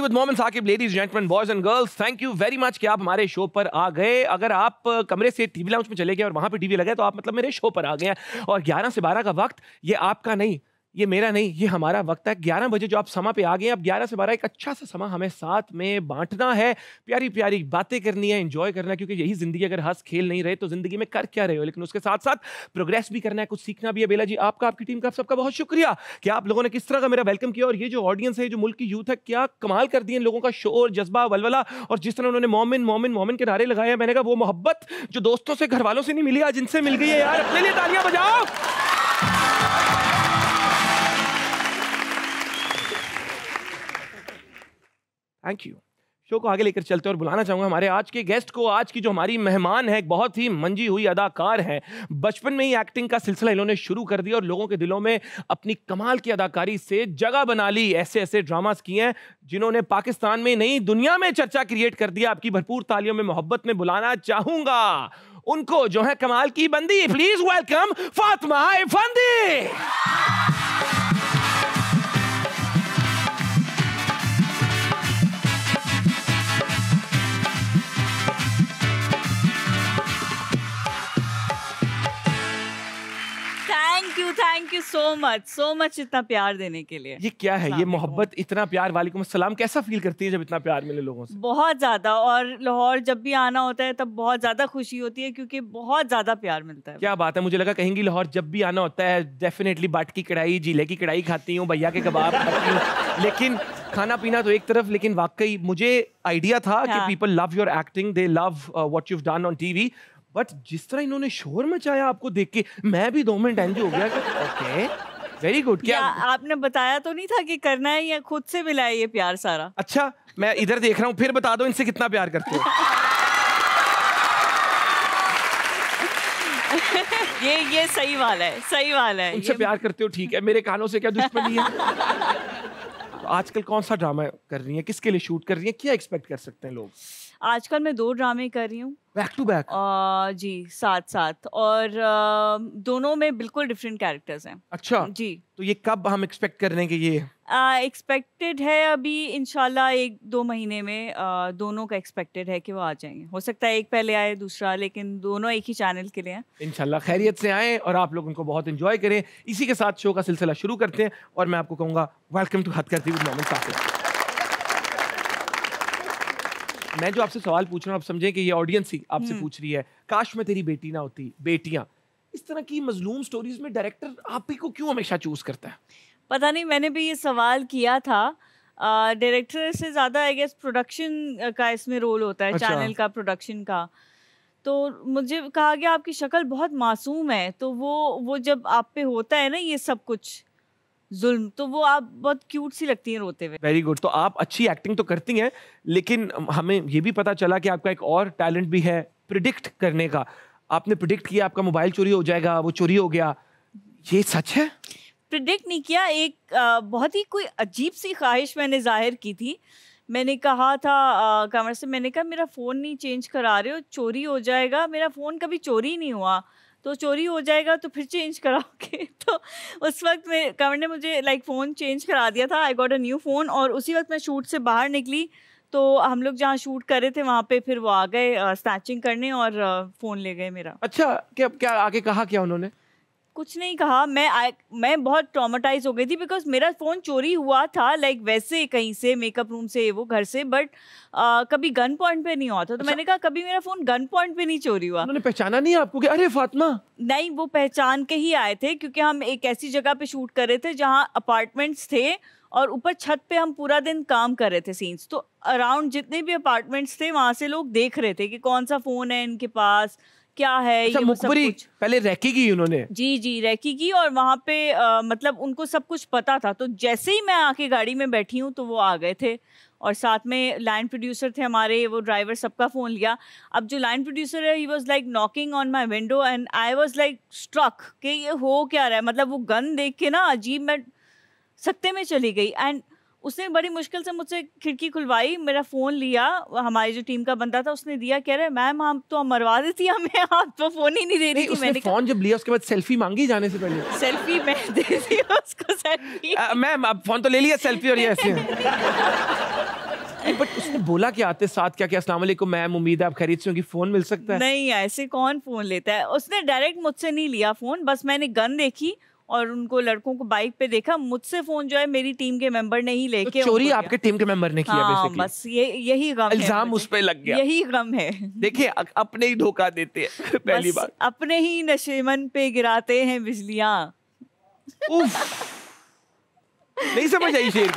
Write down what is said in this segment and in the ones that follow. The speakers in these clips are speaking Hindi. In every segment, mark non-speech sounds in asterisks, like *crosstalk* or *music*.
मुलाकात with Momin Saqib ladies gentlemen boys and girls thank you very much कि आप हमारे शो पर आ गए अगर आप कमरे से टीवी लाउंज में चले गए और वहां पे टीवी लगे तो आप मतलब मेरे शो पर आ गए और 11 से 12 का वक्त ये आपका नहीं ये मेरा नहीं ये हमारा वक्त है ग्यारह बजे जो आप समा पे आ गए आप ग्यारह से बारह एक अच्छा सा समा हमें साथ में बांटना है प्यारी प्यारी बातें करनी है इंजॉय करना है क्योंकि यही जिंदगी अगर हंस खेल नहीं रहे तो जिंदगी में कर क्या रहे हो लेकिन उसके साथ साथ प्रोग्रेस भी करना है कुछ सीखना भी है बेला जी आपका आपकी टीम का आप सबका बहुत शुक्रिया कि आप लोगों ने किस तरह का मेरा वेलकम किया और ये जो ऑडियंस है जो मुल्क की यूथ है क्या कमाल कर दिए इन लोगों का शोर जज्बा वलवला और जिस तरह उन्होंने मोमिन मोमिन मोमिन के नारे लगाए मैंने कहा वो मोहब्बत जो दोस्तों से घर वालों से नहीं मिली आज इनसे मिल गई है यार अपने लिए तालियां बजाओ थैंक यू शो को आगे लेकर चलते और बुलाना चाहूंगा हमारे आज के गेस्ट को आज की जो हमारी मेहमान है बहुत ही मंजी हुई अदाकार हैं बचपन में ही एक्टिंग का सिलसिला इन्होंने शुरू कर दिया और लोगों के दिलों में अपनी कमाल की अदाकारी से जगह बना ली ऐसे ऐसे ड्रामास किए हैं जिन्होंने पाकिस्तान में नहीं दुनिया में चर्चा क्रिएट कर दिया आपकी भरपूर तालियों में मोहब्बत में बुलाना चाहूंगा उनको जो है कमाल की बंदी प्लीज वेलकम फातमा फंदी you so much so much इतना प्यार देने के लिए ये क्या है ये मोहब्बत इतना प्यार वालेकुम सलाम कैसा फील करती है जब इतना प्यार मिले लोगों से बहुत ज़्यादा और लाहौर जब भी आना होता है तब बहुत ज़्यादा खुशी होती है क्योंकि बहुत ज़्यादा प्यार मिलता है क्या बात है मुझे लगा कहेंगी लाहौर जब भी आना होता है डेफिनेटली बाट की कढ़ाई जीले की कढ़ाई खाती हूँ भैया के कबाब खाती हूँ *laughs* लेकिन खाना पीना तो एक तरफ लेकिन वाकई मुझे आइडिया था कि people love your acting they love what you have done on TV but जिस तरह इन्होंने शोर मचाया आपको देख के मैं भी दो मिनट एंजी हो गया ओके वेरी गुड क्या आपने बताया तो नहीं था कि करना है या खुद से मिला है ये प्यार सारा अच्छा मैं इधर देख रहा हूँ फिर बता दो इनसे कितना प्यार करते हो *laughs* ये ये सही वाला है सही वाला है उनसे प्यार करते हो ठीक है मेरे कानों से क्या दुश्मनी है *laughs* आजकल कौन सा ड्रामा कर रही है किसके लिए शूट कर रही है क्या एक्सपेक्ट कर सकते हैं लोग आजकल मैं दो ड्रामे कर रही हूँ बैक टू बैक जी साथ साथ और uh, दोनों में बिल्कुल डिफरेंट कैरेक्टर्स हैं अच्छा जी तो ये कब हम एक्सपेक्ट कर रहे हैं कि ये एक्सपेक्टेड uh, है अभी इनशाला एक दो महीने में uh, दोनों का एक्सपेक्टेड है कि वो आ जाएंगे हो सकता है एक पहले आए दूसरा लेकिन दोनों एक ही चैनल के लिए हैं इनशाला खैरियत से आए और आप लोग उनको बहुत इन्जॉय करें इसी के साथ शो का सिलसिला शुरू करते हैं और मैं आपको कहूँगा वेलकम टू हथ करती मोहम्मद काफिर मैं जो आपसे सवाल पूछ रहा हूँ आप समझें कि ये ऑडियंस ही आपसे हम्म। पूछ रही है काश मैं तेरी बेटी ना होती बेटियाँ इस तरह की मजलूम स्टोरीज में डायरेक्टर आप ही को क्यों हमेशा चूज करता है पता नहीं मैंने भी ये सवाल किया था डायरेक्टर से ज़्यादा आई गेस प्रोडक्शन का इसमें रोल होता है अच्छा। चैनल का प्रोडक्शन का तो मुझे कहा गया आपकी शक्ल बहुत मासूम है तो वो वो जब आप पे होता है ना ये सब कुछ जुल्म तो वो आप बहुत क्यूट सी लगती हैं रोते हुए वेरी गुड तो आप अच्छी एक्टिंग तो करती हैं लेकिन हमें ये भी पता चला कि आपका एक और टैलेंट भी है प्रिडिक्ट करने का आपने प्रिडिक्ट किया आपका मोबाइल चोरी हो जाएगा वो चोरी हो गया ये सच है प्रिडिक्ट नहीं किया एक बहुत ही कोई अजीब सी ख्वाहिश मैंने जाहिर की थी मैंने कहा था कमर से मैंने कहा मेरा फ़ोन नहीं चेंज करा रहे हो चोरी हो जाएगा मेरा फ़ोन कभी चोरी नहीं हुआ तो चोरी हो जाएगा तो फिर चेंज कराओगे *laughs* तो उस वक्त मेरे कवर ने मुझे लाइक फ़ोन चेंज करा दिया था I got a new phone और उसी वक्त मैं शूट से बाहर निकली तो हम लोग जहाँ शूट कर रहे थे वहाँ पे फिर वो आ गए स्नैचिंग uh, करने और फ़ोन uh, ले गए मेरा अच्छा क्या क्या आगे कहा क्या उन्होंने कुछ नहीं कहा मैं आ, मैं बहुत ट्रॉमाटाइज हो गई थी बिकॉज मेरा फ़ोन चोरी हुआ था लाइक वैसे कहीं से मेकअप रूम से वो घर से बट आ, कभी गन पॉइंट पे नहीं हुआ था तो अच्छा। मैंने कहा कभी मेरा फ़ोन गन पॉइंट पे नहीं चोरी हुआ उन्होंने पहचाना नहीं आपको कि अरे फातिमा नहीं वो पहचान के ही आए थे क्योंकि हम एक ऐसी जगह पर शूट कर रहे थे जहाँ अपार्टमेंट्स थे और ऊपर छत पे हम पूरा दिन काम कर रहे थे सीन्स तो अराउंड जितने भी अपार्टमेंट्स थे वहाँ से लोग देख रहे थे कि कौन सा फ़ोन है इनके पास क्या है अच्छा, मुखबरी पहले रैकी की उन्होंने जी जी रैकी की और वहाँ पे आ, मतलब उनको सब कुछ पता था तो जैसे ही मैं आके गाड़ी में बैठी हूँ तो वो आ गए थे और साथ में लाइन प्रोड्यूसर थे हमारे वो ड्राइवर सबका फ़ोन लिया अब जो लाइन प्रोड्यूसर है he was like knocking on my window and I was like struck कि ये हो क्या रहा है मतलब वो गन देख के ना अजीब मैं सकते में चली गई एंड उसने बड़ी मुश्किल से मुझसे खिड़की खुलवाई मेरा फ़ोन लिया हमारी जो टीम का बंदा था उसने दिया कह रहे मैम आप तो हम मरवा देती हमें *laughs* आप तो फ़ोन ही नहीं दे रही थी मैंने फ़ोन जब लिया उसके बाद सेल्फी मांगी जाने से पहले सेल्फी मैं दे रही उसको सेल्फी मैम आप फ़ोन तो ले लिया सेल्फी और ये ऐसे बट *laughs* उसने बोला कि आते साथ क्या क्या अस्सलाम वालेकुम मैम उम्मीद है आप खरीद से फोन मिल सकता है नहीं ऐसे कौन फोन लेता है उसने डायरेक्ट मुझसे नहीं लिया फोन बस मैंने गन देखी और उनको लड़कों को बाइक पे देखा मुझसे फोन जो है मेरी टीम के मेंबर ने ही तो लेके तो चोरी आपके टीम के मेंबर ने किया हाँ, बस ये यही गम इल्जाम उस पर लग गया यही गम है देखिए अपने ही धोखा देते हैं *laughs* पहली बार अपने ही नशेमन पे गिराते हैं बिजलिया नहीं समझ आई शेर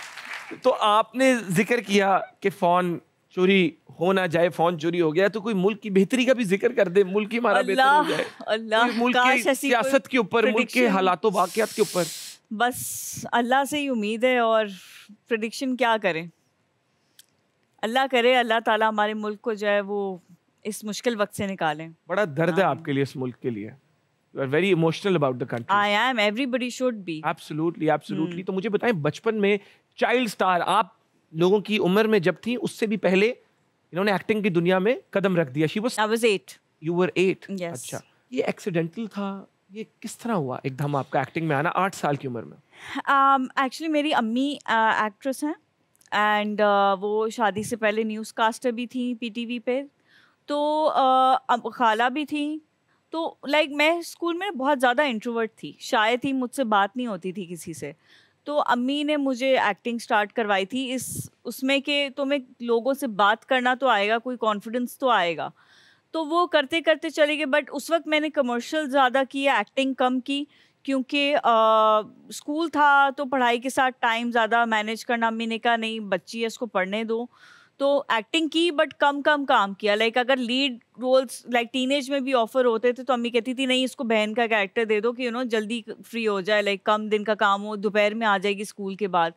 *laughs* तो आपने जिक्र किया कि फोन चोरी हो ना जाए फोन चोरी हो गया तो कोई मुल्क की बेहतरी का भी जिक्र कर दे मुल्क की मारा बेहतर अल्लाह मुल्क सियासत के ऊपर मुल्क के हालातों वाकयात के ऊपर बस अल्लाह से ही उम्मीद है और प्रडिक्शन क्या करें अल्लाह करे अल्लाह ताला हमारे मुल्क को जो है वो इस मुश्किल वक्त से निकालें बड़ा दर्द है हाँ। आपके लिए इस मुल्क के लिए you are very emotional about the country I am everybody should be absolutely absolutely तो मुझे बताएं बचपन में चाइल्ड स्टार आप लोगों की उम्र में जब थी उससे भी पहले इन्होंने एक्टिंग की दुनिया में कदम रख दिया she was at you were at अच्छा ये एक्सीडेंटल था ये किस तरह हुआ एकदम आपका एक्टिंग में आना आठ साल की उम्र में एक्चुअली um, मेरी अम्मी एक्ट्रेस uh, हैं एंड uh, वो शादी से पहले न्यूज़ कास्टर भी थी पीटीवी पे तो uh, खाला भी थी तो लाइक like, मैं स्कूल में बहुत ज़्यादा इंट्रोवर्ट थी शायद ही मुझसे बात नहीं होती थी किसी से तो अम्मी ने मुझे एक्टिंग स्टार्ट करवाई थी इस उसमें के तुम्हें लोगों से बात करना तो आएगा कोई कॉन्फिडेंस तो आएगा तो वो करते करते चले गए बट उस वक्त मैंने कमर्शियल ज़्यादा किया एक्टिंग कम की क्योंकि स्कूल था तो पढ़ाई के साथ टाइम ज़्यादा मैनेज करना अम्मी ने कहा नहीं बच्ची है इसको पढ़ने दो तो एक्टिंग की बट कम कम काम किया लाइक like, अगर लीड रोल्स लाइक टीनेज में भी ऑफर होते थे तो अम्मी कहती थी नहीं इसको बहन का कैरेक्टर दे दो कि यू नो जल्दी फ्री हो जाए लाइक like, कम दिन का काम हो दोपहर में आ जाएगी स्कूल के बाद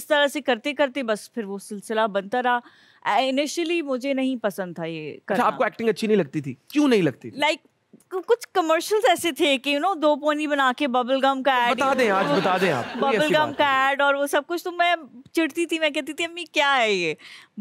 इस तरह से करते करते बस फिर वो सिलसिला बनता रहा इनिशियली मुझे नहीं पसंद था ये अच्छा, करना। आपको एक्टिंग अच्छी नहीं लगती थी क्यों नहीं लगती लाइक कुछ कमर्शियल्स ऐसे थे कि यू नो दो पोनी बना के बबल गम का एड बता दें आज बता दें आप बबल गम का एड और वो सब कुछ तो मैं चिढ़ती थी मैं कहती थी अम्मी क्या है ये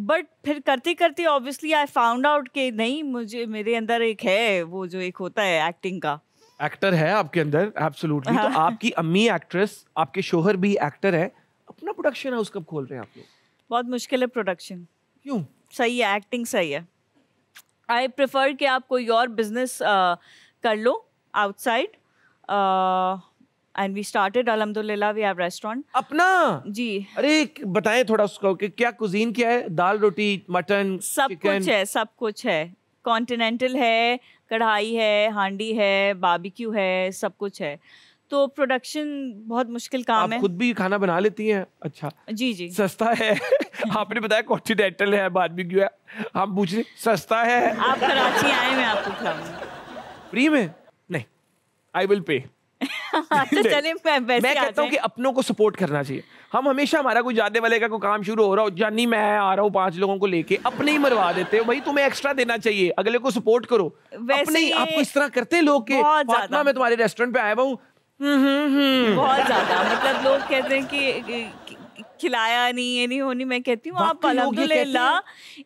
बट फिर करते करते ऑब्वियसली आई फाउंड आउट कि नहीं मुझे मेरे अंदर एक है वो जो एक होता है एक्टिंग का एक्टर है आपके अंदर एब्सोल्युटली तो हाँ. तो आपकी अम्मी एक्ट्रेस आपके शौहर भी एक्टर है अपना प्रोडक्शन हाउस कब खोल रहे हैं आप लोग बहुत मुश्किल है प्रोडक्शन क्यों सही है एक्टिंग सही है आई प्रेफर कि आप कोई और बिजनेस uh, कर लो आउटसाइड एंड वी स्टार्टेड अलहमदुल्ला वी हैव रेस्टोरेंट अपना जी अरे बताएं थोड़ा उसको कि क्या कुजीन क्या है दाल रोटी मटन सब chicken. कुछ है सब कुछ है कॉन्टिनेंटल है कढ़ाई है हांडी है बाबिक्यू है सब कुछ है तो प्रोडक्शन बहुत मुश्किल काम आप है खुद भी खाना बना लेती हैं अच्छा जी जी सस्ता है *laughs* आपने बताया कॉन्टिनेंटल है बाद बारबेक्यू है हम पूछ रहे सस्ता है आप कराची आए मैं आपको खिलाऊंगा फ्री में नहीं आई विल पे तो चले मैं, मैं कहता हूँ कि अपनों को सपोर्ट करना चाहिए हम हमेशा हमारा कोई जाने वाले का कोई काम शुरू हो रहा हो जानी मैं आ रहा हूँ पांच लोगों को लेके अपने ही मरवा देते हो भाई तुम्हें एक्स्ट्रा देना चाहिए अगले को सपोर्ट करो अपने ही आपको इस तरह करते लोग के मैं तुम्हारे रेस्टोरेंट पे आया हुआ हूँ बहुत ज्यादा मतलब लोग कहते हैं कि खिलाया नहीं ये नहीं होनी मैं कहती हूँ आप अलहमदुल्ला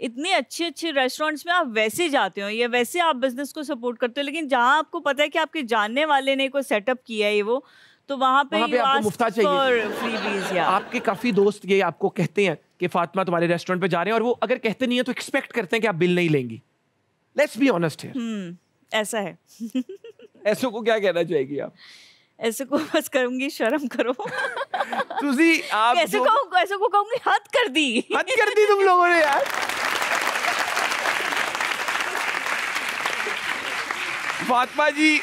इतने अच्छे अच्छे रेस्टोरेंट्स में आप वैसे जाते हो या वैसे आप बिजनेस को सपोर्ट करते हो लेकिन जहाँ आपको पता है कि आपके जानने वाले ने कोई सेटअप किया है वो तो वहाँ पे, वहाँ पे आपको मुफ्ता चाहिए आपके काफी दोस्त ये आपको कहते हैं कि फातिमा तुम्हारे रेस्टोरेंट पे जा रहे हैं और वो अगर कहते नहीं है तो एक्सपेक्ट करते हैं कि आप बिल नहीं लेंगी लेट्स बी ऑनेस्ट है ऐसा है *laughs* ऐसों को क्या कहना चाहेगी आप ऐसे को बस करूंगी शर्म करो तुझी तो आप ऐसे को ऐसे को कहूंगी हद कर दी हद कर दी तुम लोगों ने यार फातिमा जी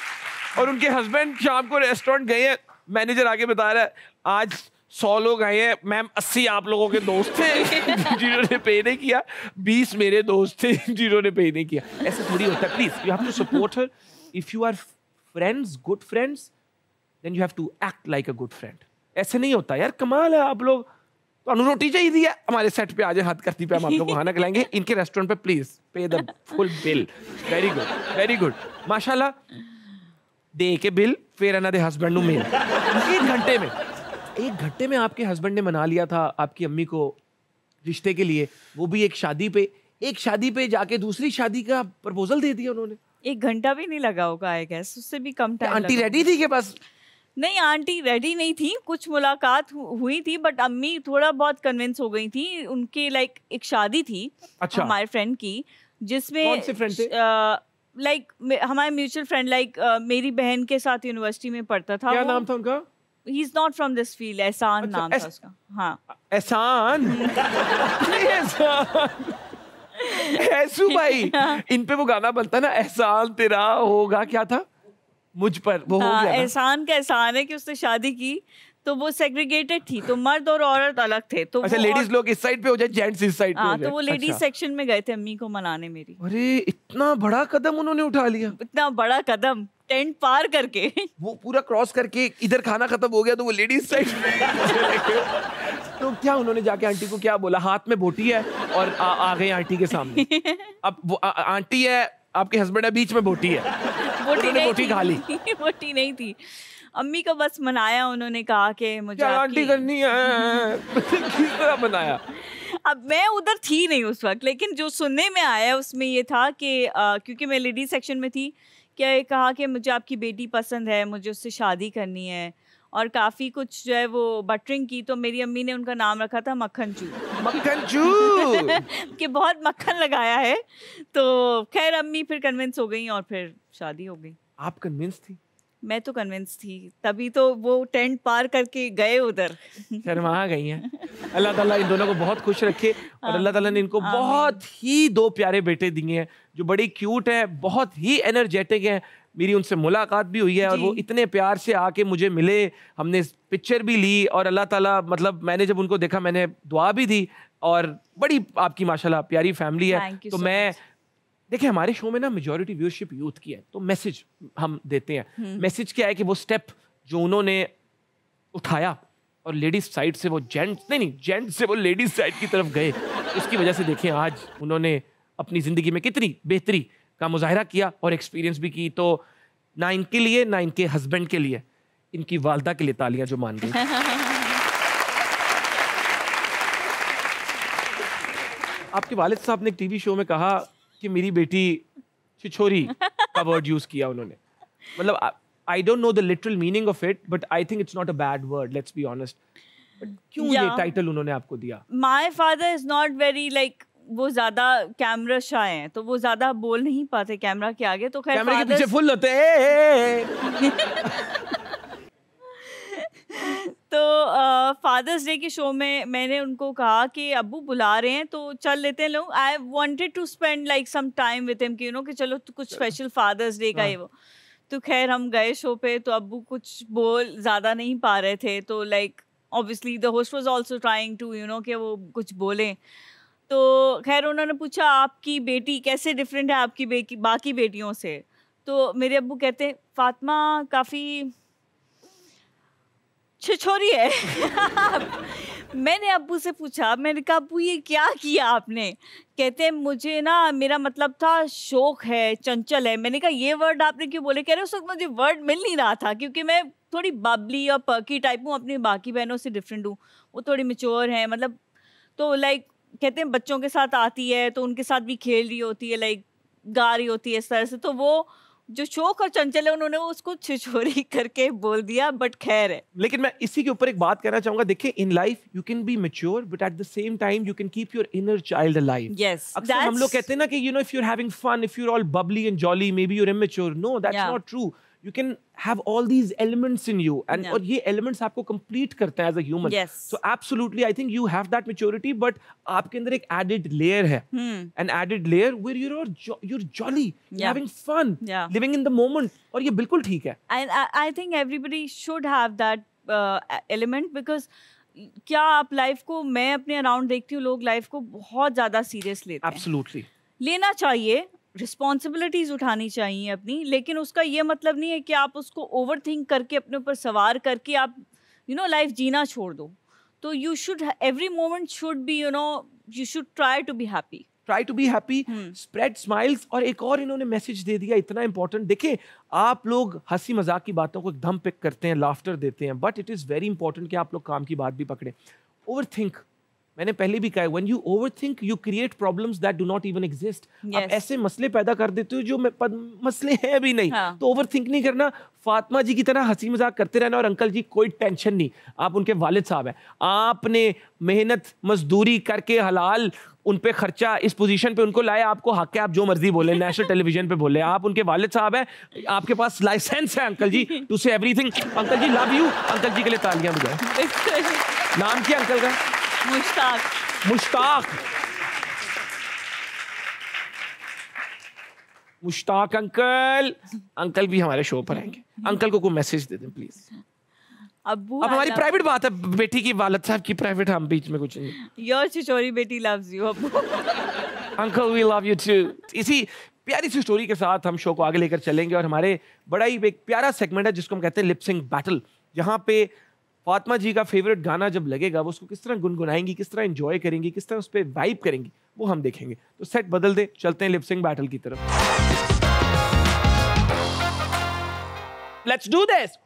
और उनके हस्बैंड शाम को रेस्टोरेंट गए हैं मैनेजर आगे बता रहा है आज सौ लोग आए हैं मैम अस्सी आप लोगों के दोस्त थे जिन्होंने पे नहीं किया बीस मेरे दोस्त थे जिन्होंने पे नहीं किया ऐसा थोड़ी होता please you have to support her if you are friends good friends then you have to act like a good friend ऐसे नहीं होता यार कमाल है आप लोग तो रोटी चाहिए थी हमारे सेट पे आ जाए हाथ करती पे हम आप लोग को खाना खिलाएंगे *laughs* इनके रेस्टोरेंट पे please pay the full bill very good very good माशाल्लाह दे के बिल फिर एना दे हस्बैंड नु मेल एक घंटे में एक घंटे में आपके हस्बैंड ने मना लिया था आपकी अम्मी को रिश्ते के लिए वो भी एक शादी पे एक शादी पे जाके दूसरी शादी का प्रपोजल दे दिया उन्होंने एक घंटा भी नहीं लगा होगा आई गेस उससे भी कम टाइम आंटी रेडी थी के पास नहीं आंटी रेडी नहीं थी कुछ मुलाकात हुई थी बट अम्मी थोड़ा बहुत कन्विंस हो गई थी उनके लाइक एक शादी थी अच्छा। हमारे फ्रेंड की जिसमें लाइक हमारे म्यूचुअल फ्रेंड लाइक मेरी बहन के साथ यूनिवर्सिटी में पढ़ता था क्या नाम था उनका he is not from this field Ehsan अच्छा, नाम एस... था उसका हाँ एहसान *laughs* भाई हाँ। इन पे वो गाना बनता ना एहसान तेरा होगा क्या था मुझ पर वो हो हाँ, गया एहसान का एहसान है कि उसने शादी की तो वो सेग्रीगेटेड थी तो मर्द और औरत अलग थे तो अच्छा लेडीज लोग इस साइड पे हो जाए जेंट्स इस साइड पे हाँ, हो तो वो लेडीज अच्छा। सेक्शन में गए थे अम्मी को मनाने मेरी अरे इतना बड़ा कदम उन्होंने उठा लिया इतना बड़ा कदम टेंट पार करके वो पूरा क्रॉस करके इधर खाना खत्म हो गया तो वो लेडीज साइड *laughs* तो क्या उन्होंने जाके आंटी को क्या बोला हाथ में बोटी है और आ, आ गए आंटी के सामने *laughs* अब वो आ, आ, आंटी है आपके हस्बैंड है बीच में बोटी है *laughs* बोटी नहीं बोटी खा ली *laughs* बोटी नहीं थी अम्मी को बस मनाया उन्होंने कहा कि मुझे आंटी करनी है *laughs* किस तरह मनाया अब मैं उधर थी नहीं उस वक्त लेकिन जो सुनने में आया उसमें ये था कि क्योंकि मैं लेडीज सेक्शन में थी क्या ये कहा कि मुझे आपकी बेटी पसंद है मुझे उससे शादी करनी है और काफ़ी कुछ जो है वो बटरिंग की तो मेरी अम्मी ने उनका नाम रखा था मक्खन चू मक्खन चू *laughs* कि बहुत मक्खन लगाया है तो खैर अम्मी फिर कन्विंस हो गई और फिर शादी हो गई आप कन्विंस थी मैं तो कन्विंस थी तभी तो वो टेंट पार करके गए उधर शर्मा गई हैं अल्लाह ताला इन दोनों को बहुत खुश रखे और हाँ। अल्लाह ताला ने इनको बहुत ही दो प्यारे बेटे दिए हैं जो बड़े क्यूट हैं बहुत ही एनर्जेटिक हैं मेरी उनसे मुलाकात भी हुई है और वो इतने प्यार से आके मुझे मिले हमने पिक्चर भी ली और अल्लाह ताला मतलब मैंने जब उनको देखा मैंने दुआ भी दी और बड़ी आपकी माशाल्लाह प्यारी फैमिली है तो so मैं देखिए हमारे शो में ना मेजोरिटी व्यूअरशिप यूथ की है तो मैसेज हम देते हैं मैसेज हम्म। क्या है कि वो स्टेप जो उन्होंने उठाया और लेडीज साइड से वो जेंट्स नहीं नहीं जेंट्स से वो लेडीज साइड की तरफ गए उसकी वजह से देखें आज उन्होंने अपनी ज़िंदगी में कितनी बेहतरी का मुजाहरा किया और एक्सपीरियंस भी की तो ना इनके लिए ना इनके हस्बैंड के लिए इनकी वालदा के लिए तालियां जो मान गई *laughs* आपके वालिद साहब ने एक टीवी शो में कहा कि मेरी बेटी छिछोरी का वर्ड यूज किया उन्होंने मतलब I don't know the literal meaning of it but I think it's not a bad word let's be honest क्यों yeah. ये टाइटल उन्होंने आपको दिया my father is not very like वो ज्यादा कैमरा शाय हैं तो वो ज्यादा बोल नहीं पाते कैमरा के आगे तो खैर कैमरे के पीछे फुल होते *laughs* तो फादर्स डे के शो में मैंने उनको कहा कि अबू बुला रहे हैं तो चल लेते हैं लोग I wanted to spend like some time with him कि यू नो कि चलो तो कुछ स्पेशल फादर्स डे का ही हाँ। वो तो खैर हम गए शो पे तो अबू कुछ बोल ज़्यादा नहीं पा रहे थे तो like obviously the host was also trying to you know कि वो कुछ बोलें तो खैर उन्होंने पूछा आपकी बेटी कैसे डिफरेंट है आपकी बेटी बाकी बेटियों से तो मेरे अबू कहते हैं फातिमा काफ़ी छिछोरी है *laughs* मैंने अबू से पूछा मैंने कहा अबू ये क्या किया आपने कहते हैं मुझे ना मेरा मतलब था शौक है चंचल है मैंने कहा ये वर्ड आपने क्यों बोले कह रहे उस वक्त मुझे वर्ड मिल नहीं रहा था क्योंकि मैं थोड़ी बबली और पर्की टाइप हूँ अपनी बाकी बहनों से डिफरेंट हूँ वो थोड़ी मेच्योर हैं मतलब तो लाइक कहते हैं बच्चों के साथ आती है तो उनके साथ भी खेल रही होती है लाइक गा रही होती है इस तरह से तो वो जो शोक और चंचल है उन्होंने उसको छिछोरी *laughs* करके बोल दिया बट खैर है लेकिन मैं इसी के ऊपर एक बात करना चाहूंगा देखिए in life you can be mature but at the same time you can keep your inner child alive yes हम लोग कहते हैं ना कि you know if you are having fun if you are all bubbly and jolly maybe you are immature no that's not true you can have all these elements in you and और ये एलिमेंट्स आपको कंप्लीट करते हैं as a human so absolutely I think you have that maturity but आपके अंदर एक एडेड लेयर है an added layer where your are you jolly having fun living in the moment और ये बिल्कुल ठीक है and I think everybody should have that element because क्या आप लाइफ को मैं अपने अराउंड देखती हूँ लोग लाइफ को बहुत ज्यादा सीरियस लेते हैं लेना चाहिए रिस्पॉन्सिबिलिटीज़ उठानी चाहिए अपनी लेकिन उसका ये मतलब नहीं है कि आप उसको ओवर थिंक करके अपने ऊपर सवार करके आप यू नो लाइफ जीना छोड़ दो तो you should every moment should be you know you should try to be happy try to be happy spread smiles और एक और इन्होंने मैसेज दे दिया इतना इंपॉर्टेंट देखिए आप लोग हंसी मजाक की बातों को एकदम पिक करते हैं लाफ्टर देते हैं but it is very important कि आप लोग काम की बात भी पकड़ें ओवर थिंक मैंने पहले भी कहा when you over think you create problems that do not even exist आप ऐसे मसले पैदा कर देते हो जो मसले हैं भी नहीं हाँ. तो ओवर नहीं करना फातिमा जी की तरह हंसी मजाक करते रहना और अंकल जी कोई टेंशन नहीं आप उनके वालिद साहब हैं आपने मेहनत मजदूरी करके हलाल उन पे खर्चा इस पोजीशन पे उनको लाए आपको हक है आप जो मर्जी बोले नेशनल टेलीविजन पे बोले आप उनके वालिद साहब हैं आपके पास लाइसेंस है uncle ji to say everything uncle ji love you uncle ji के लिए तालियां बजाए *laughs* नाम क्या अंकल का मुश्ताक मुश्ताक मुश्ताक अंकल अंकल भी हमारे शो पर आएंगे अंकल को कोई मैसेज दे दें प्लीज अबू अब हमारी प्राइवेट बात है बेटी की वालद साहब की प्राइवेट हम बीच में कुछ नहीं योर चिचोरी बेटी लव्स यू अबू uncle we love you too इसी प्यारी सी स्टोरी के साथ हम शो को आगे लेकर चलेंगे और हमारे बड़ा ही एक प्यारा सेगमेंट है जिसको हम कहते हैं लिपसिंग बैटल यहाँ पे फातमा जी का फेवरेट गाना जब लगेगा वो उसको किस तरह गुनगुनाएंगी किस तरह इन्जॉय करेंगी किस तरह उस पर वाइब करेंगी वो हम देखेंगे तो सेट बदल दे चलते हैं लिपसिंग बैटल की तरफ लेट्स डू दिस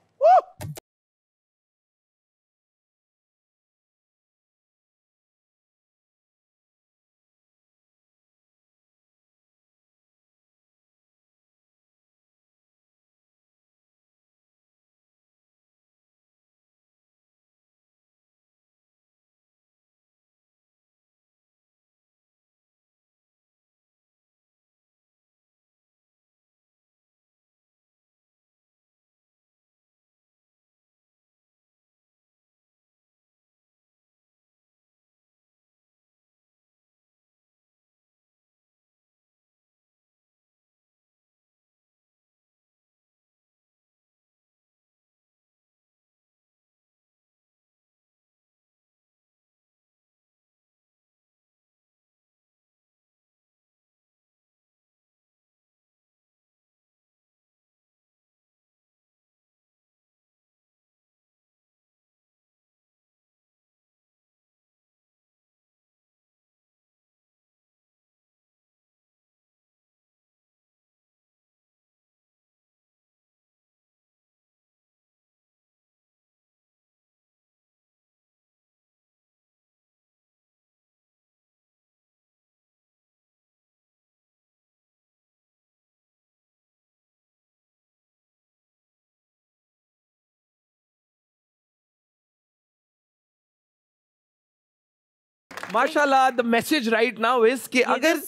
माशाल्लाह the message right now is कि अगर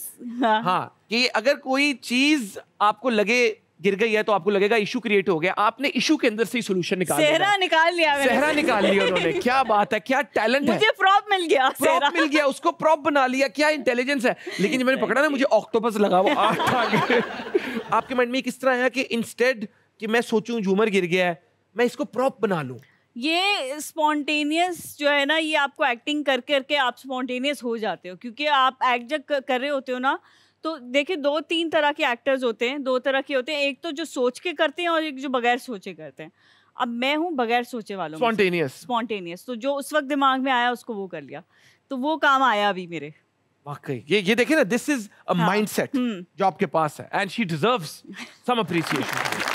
हाँ।, हाँ।, कि अगर कोई चीज आपको लगे गिर गई है तो आपको लगेगा इशू क्रिएट हो गया आपने इशू के अंदर से ही सोल्यूशन निकाल सेहरा निकाल लिया सेहरा निकाल लिया उन्होंने *laughs* क्या बात है क्या टैलेंट है मुझे प्रॉप मिल गया प्रॉप मिल गया उसको प्रॉप बना लिया क्या इंटेलिजेंस है लेकिन जब मैंने पकड़ा ना मुझे ऑक्टोपस लगा वो आठ आपके माइंड में किस तरह है कि इंस्टेड कि मैं सोचूं झूमर गिर गया है मैं इसको प्रॉप बना लूं ये स्पॉन्टेनियस जो है ना ये आपको एक्टिंग कर करके आप स्पॉन्टेनियस हो जाते हो क्योंकि आप एक्ट जब कर रहे होते हो ना तो देखिए दो तीन तरह के एक्टर्स होते हैं दो तरह के होते हैं एक तो जो सोच के करते हैं और एक जो बगैर सोचे करते हैं अब मैं हूँ बगैर सोचे वालों स्पॉन्टेनियस स्पॉन्टेनियस तो जो उस वक्त दिमाग में आया उसको वो कर लिया तो वो काम आया अभी मेरे वाकई ये ये देखिए ना दिस इज अ माइंडसेट जो आपके पास है and she deserves some appreciation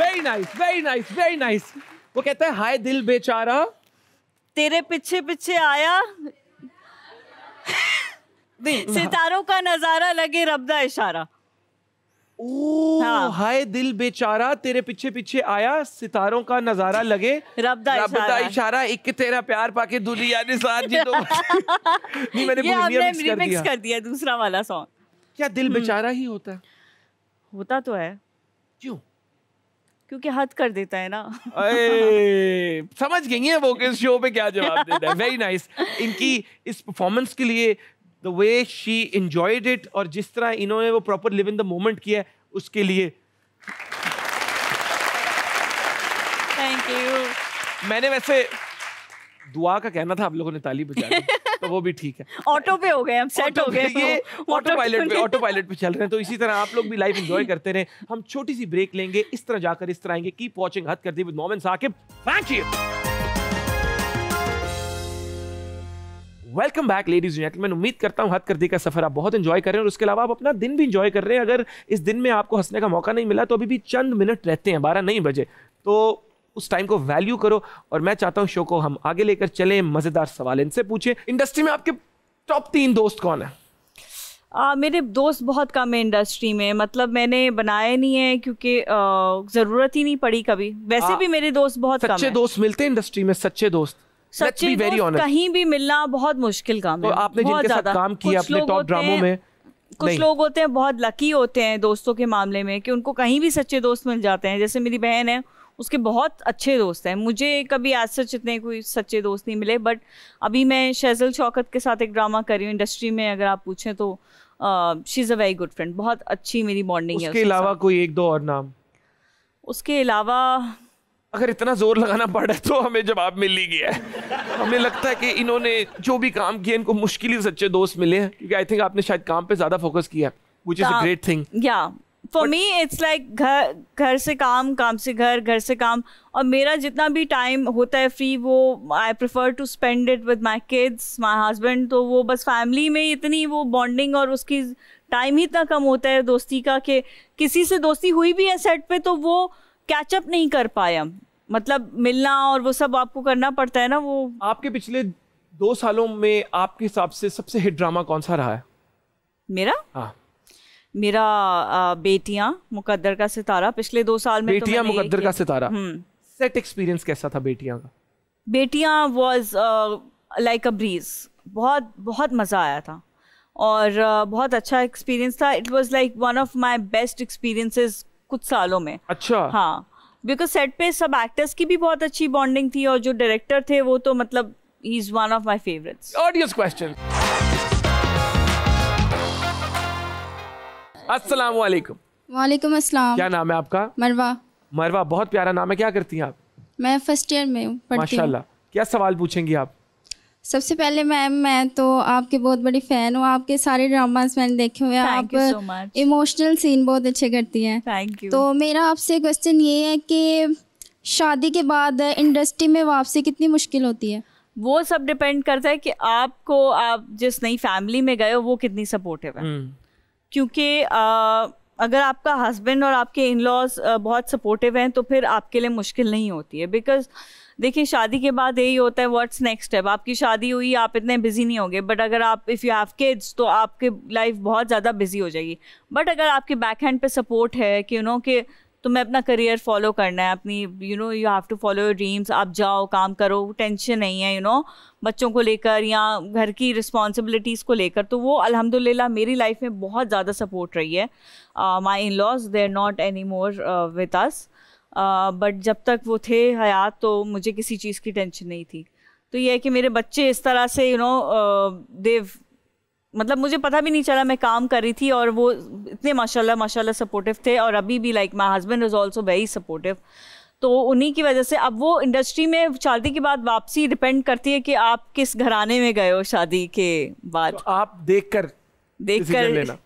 very nice very nice very nice वो कहता है हाय दिल बेचारा तेरे पीछे पीछे आया *laughs* सितारों का नजारा लगे रब दा इशारा हाँ। हाय दिल बेचारा तेरे पीछे पीछे आया सितारों का नजारा लगे रब दा इशारा, इशारा एक तेरा प्यार पाके दुनिया ने साथ जी दो *laughs* नहीं मैंने ये हमने मिक्स कर दिया।, कर दिया दूसरा वाला सॉन्ग क्या दिल हम्म। बेचारा ही होता है होता तो है क्यों क्योंकि हद कर देता है ना समझ गई है वो कि इस शो पे क्या जवाब देता है वेरी नाइस इनकी इस परफॉर्मेंस के लिए the way she enjoyed it और जिस तरह इन्होंने वो proper live in the moment किया है उसके लिए थैंक यू मैंने वैसे दुआ का कहना था आप लोगों ने ताली बजाई *laughs* तो वो भी ठीक है ऑटो पे हो गए हम सेट हो गए ये ऑटो पायलट पे ऑटो पायलट *laughs* पे चल रहे हैं तो इसी तरह आप लोग भी लाइफ एंजॉय करते रहे हम छोटी सी ब्रेक लेंगे इस तरह जाकर इस तरह आएंगे कीप वॉचिंग हद कर दी with Momin Saqib thank you welcome back ladies gentleman उम्मीद करता हूँ हद कर दी का सफर आप बहुत इंजॉय कर रहे हैं और उसके अलावा आप अपना दिन भी इंजॉय कर रहे हैं अगर इस दिन में आपको हंसने का मौका नहीं मिला तो अभी भी चंद मिनट रहते हैं बारह नहीं बजे तो उस टाइम को वैल्यू करो और मैं चाहता हूँ शो को हम आगे लेकर चलें मज़ेदार सवाल इनसे पूछें इंडस्ट्री में आपके टॉप तीन दोस्त कौन है आ, मेरे दोस्त बहुत कम है इंडस्ट्री में मतलब मैंने बनाए नहीं है क्योंकि ज़रूरत ही नहीं पड़ी कभी वैसे आ, हाँ, भी मेरे दोस्त बहुत सच्चे कम सच्चे दोस्त मिलते हैं इंडस्ट्री में सच्चे दोस्त सच्चे दोस्त honest. कहीं भी मिलना बहुत मुश्किल काम तो है आपने जिनके साथ काम किया अपने टॉप ड्रामों में कुछ लोग होते हैं बहुत लकी होते हैं दोस्तों के मामले में कि उनको कहीं भी सच्चे दोस्त मिल जाते हैं जैसे मेरी बहन है उसके बहुत अच्छे दोस्त हैं मुझे कभी आज सच इतने कोई सच्चे दोस्त नहीं मिले बट अभी मैं शहजल शौकत के साथ एक ड्रामा कर रही हूँ इंडस्ट्री में अगर आप पूछें तो she is a very good friend बहुत अच्छी मेरी बॉन्डिंग है उसके अलावा कोई एक दो और नाम उसके अलावा अगर इतना जोर लगाना पड़ा तो हमें जवाब मिल ही गया है हमें लगता है कि इन्होंने जो भी काम किया इनको मुश्किल ही सच्चे दोस्त मिले हैं क्योंकि आई थिंक आपने शायद काम पे ज़्यादा फोकस किया which is a great thing या फॉर मी इट्स लाइक घर घर से काम काम से घर घर से काम और मेरा जितना भी टाइम होता है फ्री वो I prefer to spend it with my kids my husband तो वो बस फैमिली में इतनी वो बॉन्डिंग और उसकी टाइम ही इतना कम होता है दोस्ती का कि किसी से दोस्ती हुई भी है सेट पे तो वो कैचअप नहीं कर पाया मतलब मिलना और वो सब आपको करना पड़ता है ना वो आपके पिछले दो सालों में आपके हिसाब से सबसे हिट ड्रामा कौन सा रहा है मेरा हाँ मेरा बेटियाँ मुकद्दर का सितारा पिछले दो साल में तो मुकद्दर का सितारा सेट हम्म। एक्सपीरियंस कैसा था बेटियाँ का बेटियाँ वाज लाइक अ ब्रीज बहुत बहुत मज़ा आया था और uh, बहुत अच्छा एक्सपीरियंस था it was like one of my best experiences कुछ सालों में अच्छा हाँ बिकॉज सेट पे सब एक्टर्स की भी बहुत अच्छी बॉन्डिंग थी और जो डायरेक्टर थे वो तो मतलब he is one of my favourites audience question अस्सलाम वालेकुम वालेकुम अस्सलाम क्या नाम है आपका मरवा मरवा बहुत प्यारा नाम है क्या करती हैं आप मैं फर्स्ट ईयर में हूँ माशाल्लाह क्या सवाल पूछेंगी आप सबसे पहले मैम मैं तो आपके बहुत बड़ी फ़ैन हूँ आपके सारे ड्रामास मैंने देखे हुए हैं आप इमोशनल सीन बहुत अच्छे करती हैं तो मेरा आपसे क्वेश्चन ये है कि शादी के बाद इंडस्ट्री में वापसी कितनी मुश्किल होती है वो सब डिपेंड करता है कि आपको आप जिस नई फैमिली में गए हो वो कितनी सपोर्टिव है हम्म। क्योंकि अगर आपका हस्बैंड और आपके इन लॉज बहुत सपोर्टिव हैं तो फिर आपके लिए मुश्किल नहीं होती है बिकॉज देखिए शादी के बाद यही होता है व्हाट्स नेक्स्ट स्टेप आपकी शादी हुई आप इतने बिजी नहीं होंगे बट अगर आप इफ़ यू हैव किड्स तो आपके लाइफ बहुत ज़्यादा बिजी हो जाएगी बट अगर आपके बैक हैंड पे सपोर्ट है कि यू नो कि तो मैं अपना करियर फॉलो करना है अपनी you know you have to follow your dreams आप जाओ काम करो टेंशन नहीं है यू you नो know, बच्चों को लेकर या घर की रिस्पॉन्सिबिलिटीज़ को लेकर तो वो अल्हम्दुलिल्लाह मेरी लाइफ में बहुत ज़्यादा सपोर्ट रही है my in laws they are not any more with us but जब तक वो थे हयात तो मुझे किसी चीज़ की टेंशन नहीं थी तो ये है कि मेरे बच्चे इस तरह से यू नो देव मतलब मुझे पता भी नहीं चला मैं काम कर रही थी और वो इतने माशाल्लाह माशाल्लाह सपोर्टिव थे और अभी भी like my husband is also very supportive तो उन्हीं की वजह से अब वो इंडस्ट्री में शादी के बाद वापसी डिपेंड करती है कि आप किस घराने में गए हो शादी के बाद तो आप देख कर देख कर लेना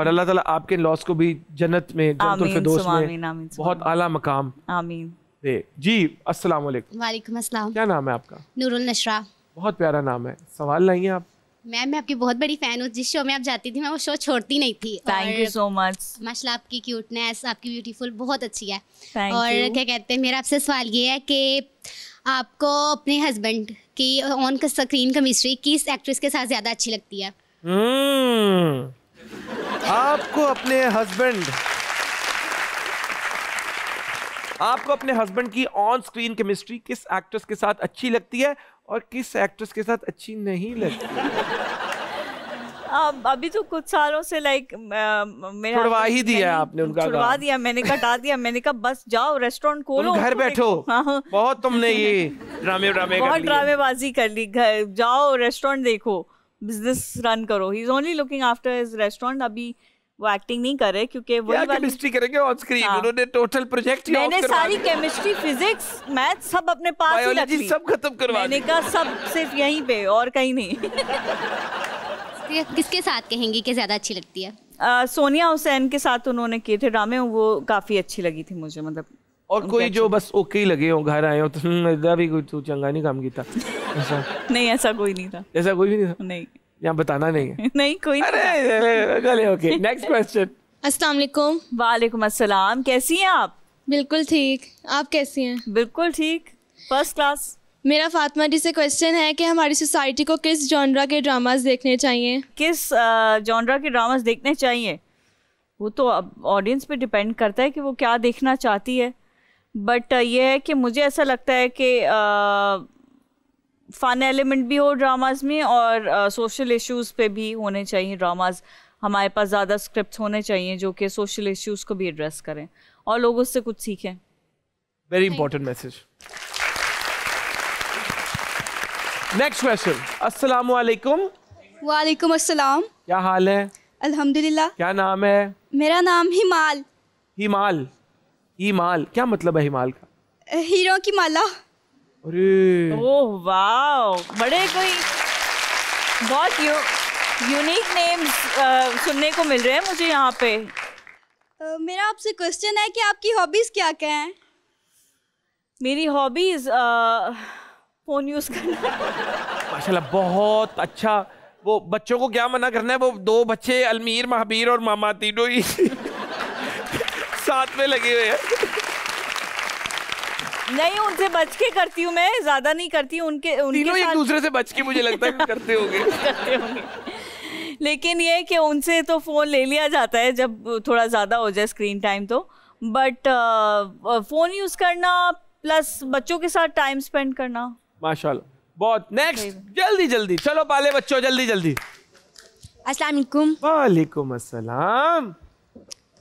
और अल्लाह ताला आपके लॉस को भी जन्नत में बहुत आला मकाम आमीन दे जी अस्सलाम वालेकुम क्या नाम है आपका नूरुल नशरा बहुत प्यारा नाम है सवाल लाइए आप मैम मैं आपकी बहुत बड़ी फ़ैन हूँ जिस शो में आप जाती थी मैं वो शो छोड़ती नहीं थी थैंक यू सो मच माशाल्लाह आपकी क्यूटनेस आपकी ब्यूटीफुल बहुत अच्छी है Thank और you. क्या कहते हैं मेरा आपसे सवाल ये है कि आपको अपने हस्बैंड की ऑन का स्क्रीन केमिस्ट्री किस एक्ट्रेस के साथ ज़्यादा अच्छी लगती है hmm. आपको अपने हस्बैंड आपको अपने हस्बैंड की ऑन स्क्रीन केमिस्ट्री किस एक्ट्रेस के साथ अच्छी लगती है और किस एक्ट्रेस के साथ अच्छी नहीं लगती अभी तो कुछ सालों से लाइक छुड़वा ही दिया आपने उनका छुड़वा दिया मैंने कटा दिया मैंने कहा बस जाओ रेस्टोरेंट खोलो घर बैठो हाँ, हाँ। बहुत तुमने ये ड्रामे ड्रामे बहुत ड्रामेबाजी कर ली घर जाओ रेस्टोरेंट देखो बिजनेस रन करो he is only looking after his restaurant अभी वो एक्टिंग नहीं कर रहे क्योंकि वो केमिस्ट्री करेंगे ऑन स्क्रीन हाँ। उन्होंने टोटल प्रोजेक्ट ही मैंने सारी केमिस्ट्री फिजिक्स मैथ सब अपने पास ही बायोलॉजी सब खत्म करवा मैंने कहा सब सिर्फ यहीं पे और कहीं नहीं तो किसके साथ कहेंगी कि ज्यादा अच्छी लगती है आ, सोनिया हुसैन के साथ तो उन्होंने किए थे ड्रामे वो काफी अच्छी लगी थी मुझे मतलब और कोई जो बस ओके ही लगे हो घर आए हो तो हम्म, भी कोई तू चंगा नहीं काम किया *laughs* नहीं ऐसा कोई नहीं था ऐसा कोई भी नहीं था नहीं यहाँ बताना नहीं है *laughs* नहीं कोई अरे ओके नेक्स्ट *laughs* क्वेश्चन अस्सलाम वालेकुम वालेकुम अस्सलाम कैसी हैं आप बिल्कुल ठीक आप कैसी हैं बिल्कुल ठीक फर्स्ट क्लास मेरा फातिमा जी से क्वेश्चन है कि हमारी सोसाइटी को किस जॉनरा के ड्रामास देखने चाहिए किस जॉनरा के ड्रामास देखने चाहिए वो तो अब ऑडियंस पे डिपेंड करता है कि वो क्या देखना चाहती है बट ये है कि मुझे ऐसा लगता है कि आ, फ़न एलिमेंट भी हो ड्रामाज में और सोशल uh, इश्यूज़ पे भी होने चाहिए ड्रामाज हमारे पास ज़्यादा स्क्रिप्ट होने चाहिए जो कि सोशल इश्यूज़ को भी एड्रेस करें और लोगों से कुछ सीखें very important message next question अस्सलाम वालेकुम वालेकुम अस्सलाम क्या हाल है अल्हम्दुलिल्लाह क्या नाम है मेरा नाम हिमाल हिमाल हिमाल क्या मतलब है हिमाल का हीरो की माला अरे ओह वाओ बड़े कोई बहुत यू यूनिक नेम्स सुनने को मिल रहे हैं मुझे यहाँ पे uh, मेरा आपसे क्वेश्चन है कि आपकी हॉबीज क्या क्या हैं मेरी हॉबीज फोन यूज करना माशाल्लाह बहुत अच्छा वो बच्चों को क्या मना करना है वो दो बच्चे अलमीर महबीर और मामा तीनों ही *laughs* साथ में लगे हुए हैं नहीं उनसे बच के करती हूँ मैं ज्यादा नहीं करती हूँ उनके तीनों एक दूसरे से बच के मुझे लगता है करते होंगे *laughs* करते होंगे लेकिन ये कि उनसे तो फ़ोन ले लिया जाता है जब थोड़ा ज़्यादा हो जाए स्क्रीन टाइम तो बट फ़ोन यूज़ करना प्लस बच्चों के साथ टाइम स्पेंड करना माशाल्लाह बहुत नेक्स्ट जल्दी जल्दी चलो पाले बच्चों जल्दी जल्दी अस्सलाम वालेकुम अस्सलाम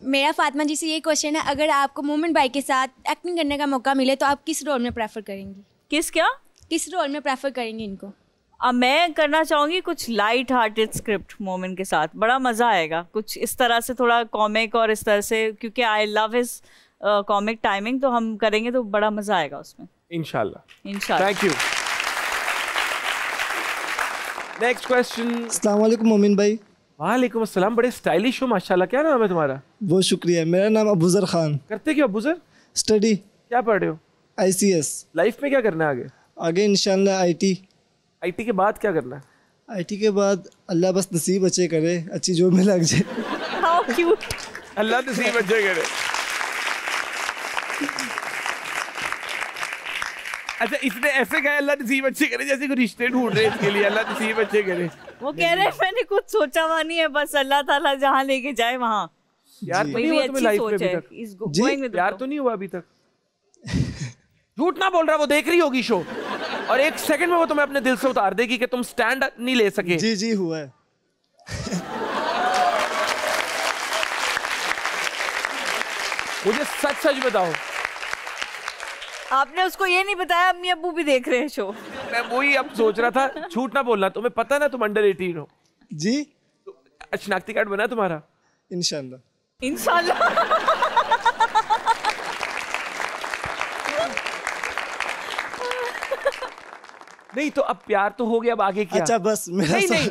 मेरा फातिमा जी से ये क्वेश्चन है अगर आपको मोमेंट भाई के साथ एक्टिंग करने का मौका मिले तो आप किस रोल में प्रेफर करेंगी किस क्या किस रोल में प्रेफर करेंगी इनको अब मैं करना चाहूँगी कुछ लाइट हार्टेड स्क्रिप्ट मोमेंट के साथ बड़ा मज़ा आएगा कुछ इस तरह से थोड़ा कॉमिक और इस तरह से क्योंकि I love his comic timing तो हम करेंगे तो बड़ा मज़ा आएगा उसमें इनशाला थैंक यू नेक्स्ट क्वेश्चन अस्सलाम मोमिन भाई वालेकुम अस्सलाम बड़े स्टाइलिश हो माशाल्लाह क्या नाम है तुम्हारा बहुत शुक्रिया मेरा नाम अबूजर खान करते क्या अबूजर स्टडी क्या पढ़ रहे हो आईसीएस लाइफ में क्या करना है आगे आगे इंशाल्लाह आईटी आईटी के बाद क्या करना है आईटी के बाद अल्लाह बस नसीब अच्छे करे अच्छी जॉब में लग जाए अल्लाह नसीब अच्छे करे अच्छा इसने ऐसे कहा अल्लाह नसीब अच्छे करे जैसे कोई रिश्ते ढूंढ रहे इसके लिए अल्लाह नसीब अच्छे करे वो कह रहे मैंने कुछ सोचा हुआ नहीं है बस अल्लाह ताला जहाँ लेके जाए वहाँ यार तो नहीं हुआ तुम्हें लाइफ में अभी तक यार तो, तो नहीं हुआ अभी तक *laughs* झूठ ना बोल रहा वो देख रही होगी शो और एक सेकंड में वो तुम्हें अपने दिल से उतार देगी कि तुम स्टैंड नहीं ले सके जी जी हुआ है मुझे सच सच बताओ आपने उसको ये नहीं बताया अम्मी अबू भी देख रहे हैं शो मैं वो ही अब सोच रहा था झूठ ना बोलना तुम्हें पता है ना तुम अंडर एटीन हो जी तो शनाख्ती कार्ड बना तुम्हारा इनशाला इनशाला नहीं तो अब प्यार तो हो गया अब आगे क्या अच्छा बस मेरा नहीं, नहीं।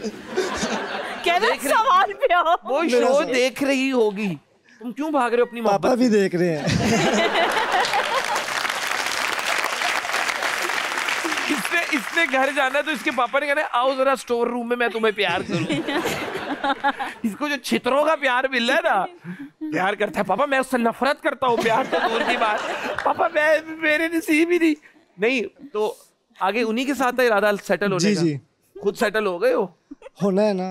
कहना सवाल पे आओ वो शो देख रही होगी तुम क्यों भाग रहे हो अपनी पापा भी देख रहे हैं उसने घर जाना तो इसके पापा ने कहा आओ जरा स्टोर रूम में मैं तुम्हें प्यार करूँ *laughs* इसको जो छित्रों का प्यार मिल रहा है ना प्यार करता है पापा मैं उससे नफरत करता हूँ प्यार तो दूर की बात पापा मैं मेरे नसीब ही नहीं नहीं तो आगे उन्हीं के साथ था इरादा सेटल होने जी, का जी। खुद सेटल हो गए हो होना है ना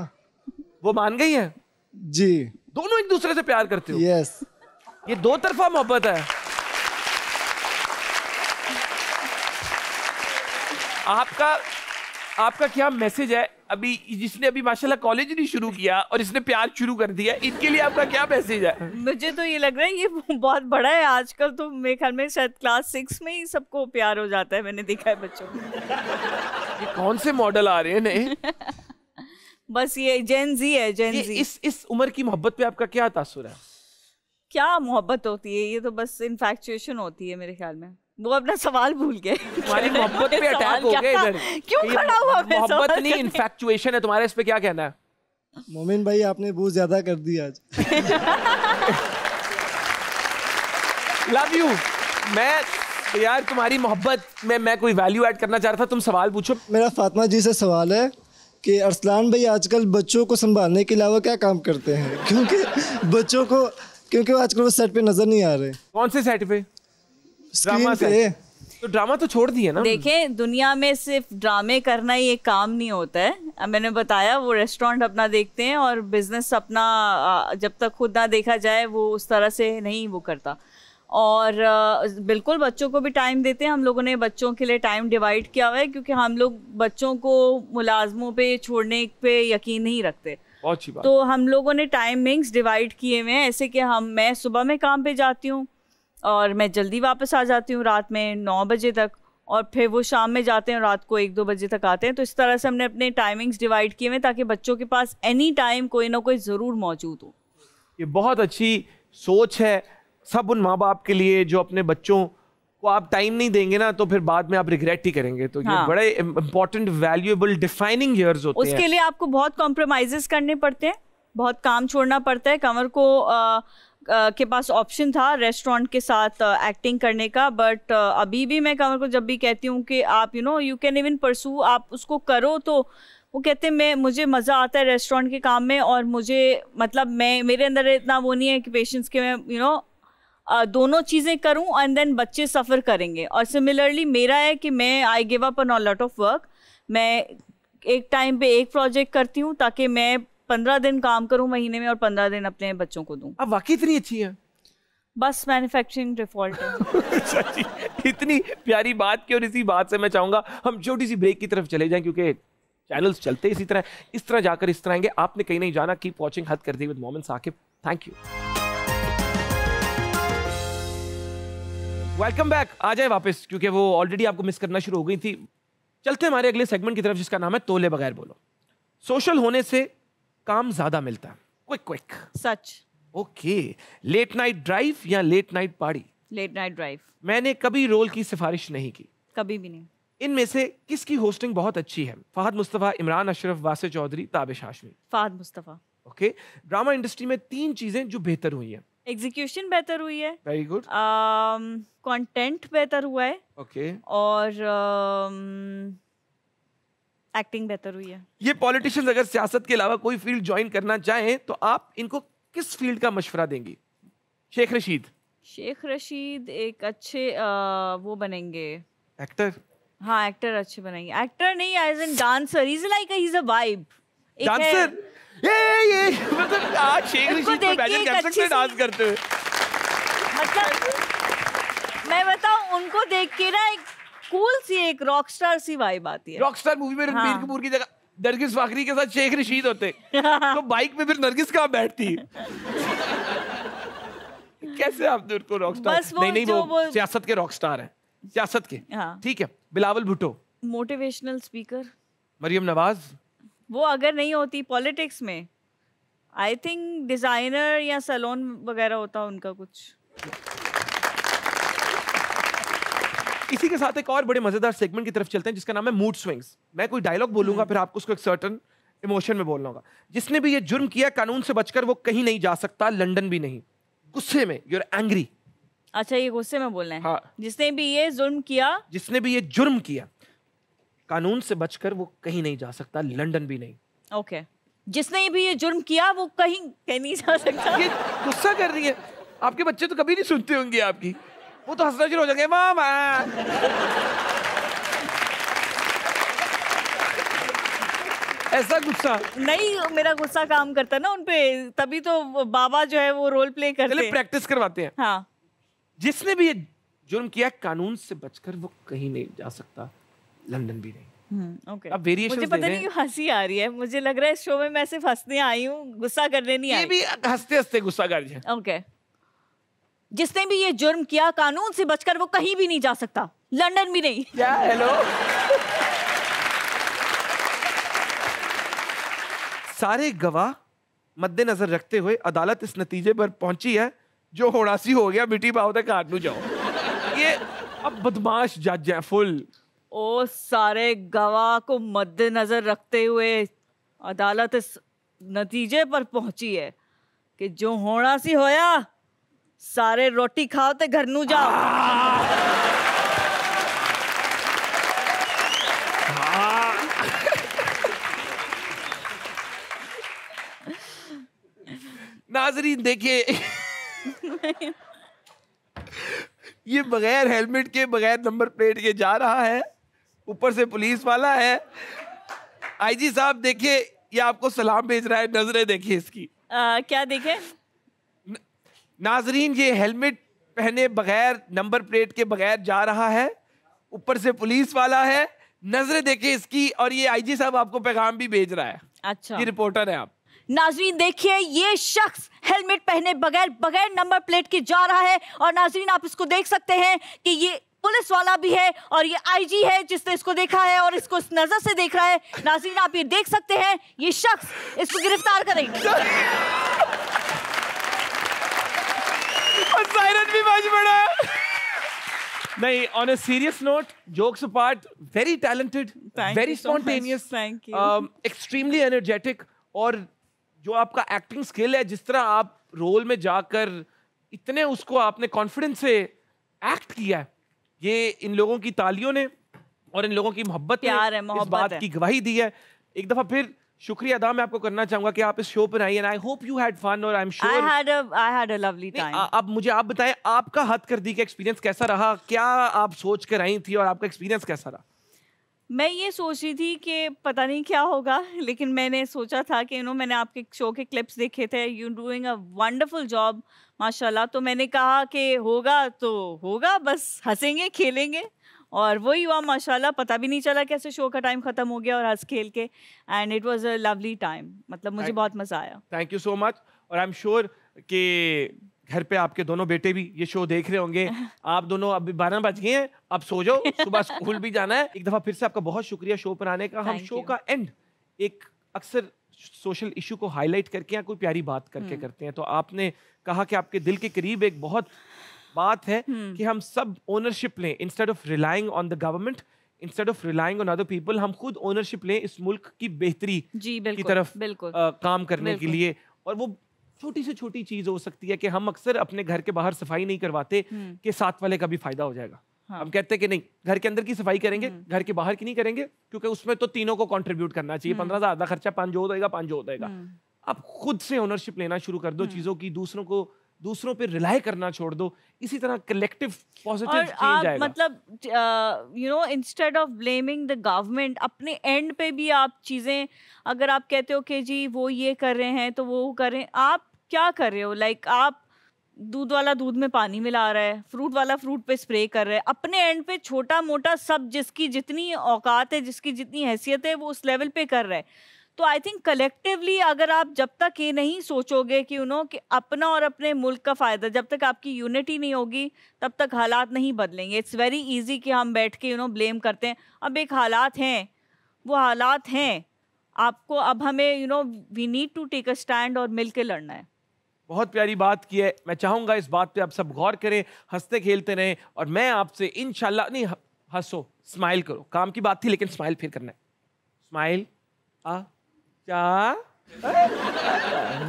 वो मान गई है जी दोनों एक दूसरे से प्यार करते हो यस ये दो तरफा मोहब्बत है आपका आपका क्या मैसेज है अभी जिसने अभी माशाल्लाह कॉलेज नहीं शुरू किया और इसने प्यार शुरू कर दिया इनके लिए आपका क्या मैसेज है मुझे तो ये लग रहा है ये *laughs* बहुत बड़ा है आजकल तो मेरे ख्याल में शायद क्लास सिक्स में ही सबको प्यार हो जाता है मैंने देखा है बच्चों ये कौन से मॉडल आ रहे हैं नहीं *laughs* बस ये जेन जी है जेन जी इस इस उम्र की मोहब्बत पे आपका क्या तासुर है क्या मोहब्बत होती है ये तो बस इन्फेक्चुएशन होती है मेरे ख्याल में वो अपना सवाल भूल गए तुम्हारी *laughs* मोहब्बत पे अटैक हो गए इधर क्यों खड़ा हुआ मैं मोहब्बत नहीं इन्फेक्चुएशन है तुम्हारे इस पे क्या कहना है मोमिन भाई आपने बहुत ज्यादा कर दी आज लव *laughs* यू मैं यार तुम्हारी मोहब्बत में मैं कोई वैल्यू ऐड करना चाह रहा था तुम सवाल पूछो मेरा फातिमा जी से सवाल है कि अरसलान भाई आजकल बच्चों को संभालने के अलावा क्या काम करते हैं *laughs* क्योंकि बच्चों को क्योंकि आजकल वो सेट पे नजर नहीं आ रहे कौन से सेट पे ड्रामा से तो ड्रामा तो छोड़ दिया ना देखें दुनिया में सिर्फ ड्रामे करना ही एक काम नहीं होता है मैंने बताया वो रेस्टोरेंट अपना देखते हैं और बिजनेस अपना जब तक खुद ना देखा जाए वो उस तरह से नहीं वो करता और बिल्कुल बच्चों को भी टाइम देते हैं हम लोगों ने बच्चों के लिए टाइम डिवाइड किया हुआ है क्योंकि हम लोग बच्चों को मुलाजमों पे छोड़ने पे यकीन नहीं रखते बहुत तो हम लोगों ने टाइमिंग्स डिवाइड किए हुए हैं ऐसे कि हम मैं सुबह में काम पे जाती हूँ और मैं जल्दी वापस आ जाती हूँ रात में नौ बजे तक और फिर वो शाम में जाते हैं रात को एक दो बजे तक आते हैं तो इस तरह से हमने अपने टाइमिंग्स डिवाइड किए हुए ताकि बच्चों के पास एनी टाइम कोई ना कोई ज़रूर मौजूद हो ये बहुत अच्छी सोच है सब उन माँ बाप के लिए जो अपने बच्चों को आप टाइम नहीं देंगे ना तो फिर बाद में आप रिग्रेट ही करेंगे तो हाँ। ये बड़े इंपॉर्टेंट वैल्यूएबल डिफाइनिंग ईयर्स होते उसके हैं उसके लिए आपको बहुत कॉम्प्रोमाइज़ करने पड़ते हैं बहुत काम छोड़ना पड़ता है कमर को आ, के पास ऑप्शन था रेस्टोरेंट के साथ एक्टिंग करने का बट अभी भी मैं कमर को जब भी कहती हूँ कि आप you know you can even pursue आप उसको करो तो वो कहते हैं मैं मुझे मज़ा आता है रेस्टोरेंट के काम में और मुझे मतलब मैं मेरे अंदर इतना वो नहीं है कि पेशेंट्स के मैं यू you नो know, दोनों चीज़ें करूं एंड देन बच्चे सफ़र करेंगे और सिमिलरली मेरा है कि मैं I give up a lot of work मैं एक टाइम पे एक प्रोजेक्ट करती हूँ ताकि मैं पंद्रह दिन काम करूं महीने में और पंद्रह दिन अपने बच्चों को दूं अब वाकई इतनी अच्छी है बस मैन्युफैक्चरिंग डिफॉल्ट है इतनी प्यारी बात की और इसी बात से मैं चाहूंगा हम छोटी सी ब्रेक की तरफ चले जाएं क्योंकि चैनल्स चलते इसी तरह इस तरह जाकर इस तरह आएंगे आपने कहीं नहीं जाना कीप वॉचिंग हद कर दी with Momin Saqib thank you welcome back आ जाए वापस क्योंकि वो ऑलरेडी आपको मिस करना शुरू हो गई थी चलते हमारे अगले सेगमेंट की तरफ जिसका नाम है तोले बगैर बोलो सोशल होने से काम ज्यादा मिलता है quick quick such okay late night drive या late night party late night drive मैंने कभी रोल की सिफारिश नहीं की कभी भी नहीं इनमें से किसकी होस्टिंग बहुत अच्छी है Fahad Mustafa Imran Ashraf Wasay Chaudhry Tabish Hashmi Fahad Mustafa okay drama industry में तीन चीजें जो बेहतर हुई हैं एग्जीक्यूशन बेहतर हुई है वेरी गुड कंटेंट बेहतर हुआ है ओके okay. और um, एक्टिंग बेहतर हुई है ये पॉलिटिशियंस अगर सियासत के अलावा कोई फील्ड ज्वाइन करना चाहें तो आप इनको किस फील्ड का मशवरा देंगी शेख रशीद शेख रशीद एक अच्छे आ, वो बनेंगे एक्टर हाँ एक्टर अच्छे बनेंगे एक्टर नहीं as an dancer is like is a vibe dancer ये ये मतलब आज शेख रशीद को इमेजिन कैप्शन में डांस करते हुए मतलब मैं बताऊं उनको देख के ना एक कूल सी एक रॉकस्टार सी वाइब आती है रॉकस्टार मूवी में रणबीर हाँ। कपूर की जगह नरगिस फाखरी के साथ शेख रशीद होते *laughs* तो बाइक पे फिर नरगिस कहाँ बैठती कैसे आप उनको रॉकस्टार नहीं नहीं वो, वो सियासत के रॉकस्टार हैं सियासत के हाँ. ठीक है बिलावल भुट्टो मोटिवेशनल स्पीकर मरियम नवाज वो अगर नहीं होती पॉलिटिक्स में आई थिंक डिजाइनर या सलोन वगैरह होता उनका कुछ इसी के साथ एक और बड़े मजेदार सेगमेंट की तरफ चलते हैं जिसका नाम है मूड स्विंग्स मैं कोई डायलॉग बोलूंगा हम्म। फिर आपको उसको एक सर्टन इमोशन में बोलना होगा जिसने भी ये जुर्म किया कानून से बचकर वो कहीं नहीं जा सकता लंदन भी नहीं गुस्से में यूर एंग्री अच्छा ये गुस्से में बोलना है हाँ जिसने भी ये जुर्म किया जिसने भी ये जुर्म किया कानून से बचकर वो कहीं नहीं जा सकता लंदन भी नहीं ओके जिसने भी ये जुर्म किया वो कहीं कहीं नहीं जा सकता ये गुस्सा कर रही है आपके बच्चे तो कभी नहीं सुनते होंगे आपकी वो तो हंसना शुरू हो जाएंगे मामा ऐसा गुस्सा नहीं मेरा गुस्सा काम करता ना उनपे तभी तो बाबा जो है वो रोल प्ले करते हैं प्रैक्टिस करवाते हैं हाँ जिसने भी ये जुर्म किया कानून से बचकर वो कहीं नहीं जा सकता लंदन भी नहीं ओके हम्म, अब वेरिएशन मुझे पता नहीं क्यों हंसी आ रही है मुझे लग रहा है इस शो में मैं सिर्फ हंसने आई हूँ गुस्सा करने नहीं आई ये भी हंसते हंसते गुस्सा कर ओके okay. जिसने भी ये जुर्म किया कानून से बचकर वो कहीं भी नहीं जा सकता लंदन भी नहीं क्या हेलो सारे गवाह मद्देनजर रखते हुए अदालत इस नतीजे पर पहुंची है जो होड़ासी हो गया बिटी पाओ तक काट लू जाओ ये अब बदमाश जज है फुल ओ सारे गवाह को मद्देनजर रखते हुए अदालत इस नतीजे पर पहुंची है कि जो होड़ा सी होया सारे रोटी खाओ तो घर नू जाओ *laughs* नाजरीन देखिए *laughs* ये बगैर हेलमेट के बगैर नंबर प्लेट के जा रहा है ऊपर से पुलिस वाला है आईजी साहब देखिए ये आपको सलाम भेज रहा है नजरें देखिए इसकी आ, क्या देखे नाजरीन ये हेलमेट पहने बगैर नंबर प्लेट के बगैर जा रहा है ऊपर से पुलिस वाला है नजरें देखे इसकी और ये आईजी साहब आपको पैगाम भी भेज रहा है अच्छा ये रिपोर्टर है आप नाजरीन देखिए ये शख्स हेलमेट पहने बगैर बगैर नंबर प्लेट के जा रहा है और नाजरीन आप इसको देख सकते हैं कि ये पुलिस वाला भी है और ये आईजी है जिसने इसको देखा है और इसको इस नजर से देख रहा है नाजरीन आप ये देख सकते हैं ये शख्स इसको गिरफ्तार करेंगे *laughs* और साइरन भी बज पड़ा नहीं on a serious note jokes apart very talented very spontaneous thank you extremely energetic और जो आपका एक्टिंग स्किल है जिस तरह आप रोल में जाकर इतने उसको आपने कॉन्फिडेंस से एक्ट किया है ये इन लोगों की तालियों ने और इन लोगों की मोहब्बत ने इस बात है। की गवाही दी है एक दफा फिर शुक्रिया अदा मैं आपको करना चाहूंगा कि आप इस शो पर I and I hope you had fun और I am sure I had a I had a lovely time अब मुझे आप बताएं आपका हद कर दी का एक्सपीरियंस कैसा रहा क्या आप सोच कर आई थी और आपका एक्सपीरियंस कैसा रहा मैं ये सोच रही थी कि पता नहीं क्या होगा लेकिन मैंने सोचा था कि यू नो मैंने आपके शो के क्लिप्स देखे थे you doing a wonderful job माशाल्लाह तो मैंने कहा कि होगा तो होगा बस हंसेंगे खेलेंगे और वही हुआ माशाल्लाह पता भी नहीं चला कैसे शो का टाइम ख़त्म हो गया और हंस खेल के and it was a lovely time मतलब मुझे बहुत मज़ा आया थैंक यू सो मच और आई एम श्योर कि घर पे आपके दोनों बेटे भी ये शो देख रहे होंगे *laughs* आप दोनों अभी बारह बज गए हैं अब सो जाओ सुबह *laughs* स्कूल भी जाना है एक दफ़ा फिर से आपका बहुत शुक्रिया शो पर आने का हम शो का एंड एक अक्सर सोशल इशू को हाईलाइट करके या कोई प्यारी बात करके हम्म। करते हैं तो आपने कहा कि आपके दिल के करीब एक बहुत बात है हम्म। कि हम सब ओनरशिप लें instead of relying on the government instead of relying on other people हम खुद ओनरशिप लें इस मुल्क की बेहतरी की तरफ बिल्कुल, आ, काम करने के लिए और वो छोटी से छोटी चीज हो सकती है कि हम अक्सर अपने घर के बाहर सफाई नहीं करवाते हम्म। कि साथ वाले का भी फायदा हो जाएगा हाँ। हम कहते हैं कि नहीं घर के अंदर की सफाई करेंगे हम्म। घर के बाहर की नहीं करेंगे क्योंकि उसमें तो तीनों को कंट्रीब्यूट करना चाहिए पंद्रह हजार आधा खर्चा पांच जो होगा पांच जो होगा आप खुद से ओनरशिप लेना शुरू कर दो चीज़ों की दूसरों को दूसरों पर रिलाई करना छोड़ दो इसी तरह कलेक्टिव पॉजिटिव चेंज आएगा मतलब you know instead of blaming the government अपने एंड पे भी आप चीज़ें अगर आप कहते हो कि जी वो ये कर रहे हैं तो वो करें आप क्या कर रहे हो लाइक like, आप दूध वाला दूध में पानी मिला रहा है फ्रूट वाला फ्रूट पे स्प्रे कर रहा है अपने एंड पे छोटा मोटा सब जिसकी जितनी औकात है जिसकी जितनी हैसियत है वो उस लेवल पे कर रहा है तो आई थिंक कलेक्टिवली अगर आप जब तक ये नहीं सोचोगे कि यू नो कि अपना और अपने मुल्क का फ़ायदा जब तक आपकी यूनिटी नहीं होगी तब तक हालात नहीं बदलेंगे इट्स वेरी ईजी कि हम बैठ के यू नो ब्लेम करते हैं अब एक हालात हैं वो हालात हैं आपको अब हमें you know we need to take a stand और मिल के लड़ना है बहुत प्यारी बात की है मैं चाहूँगा इस बात पे आप सब गौर करें हंसते खेलते रहें और मैं आपसे इन नहीं हंसो स्माइल करो काम की बात थी लेकिन स्माइल फिर करना है स्माइल आ क्या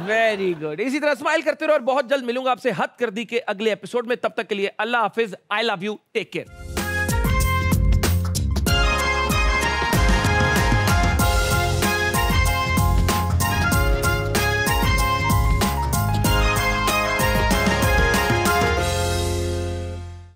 वेरी गुड इसी तरह स्माइल करते रहो और बहुत जल्द मिलूंगा आपसे हद कर दी के अगले एपिसोड में तब तक के लिए अल्लाह हाफिज I love you take care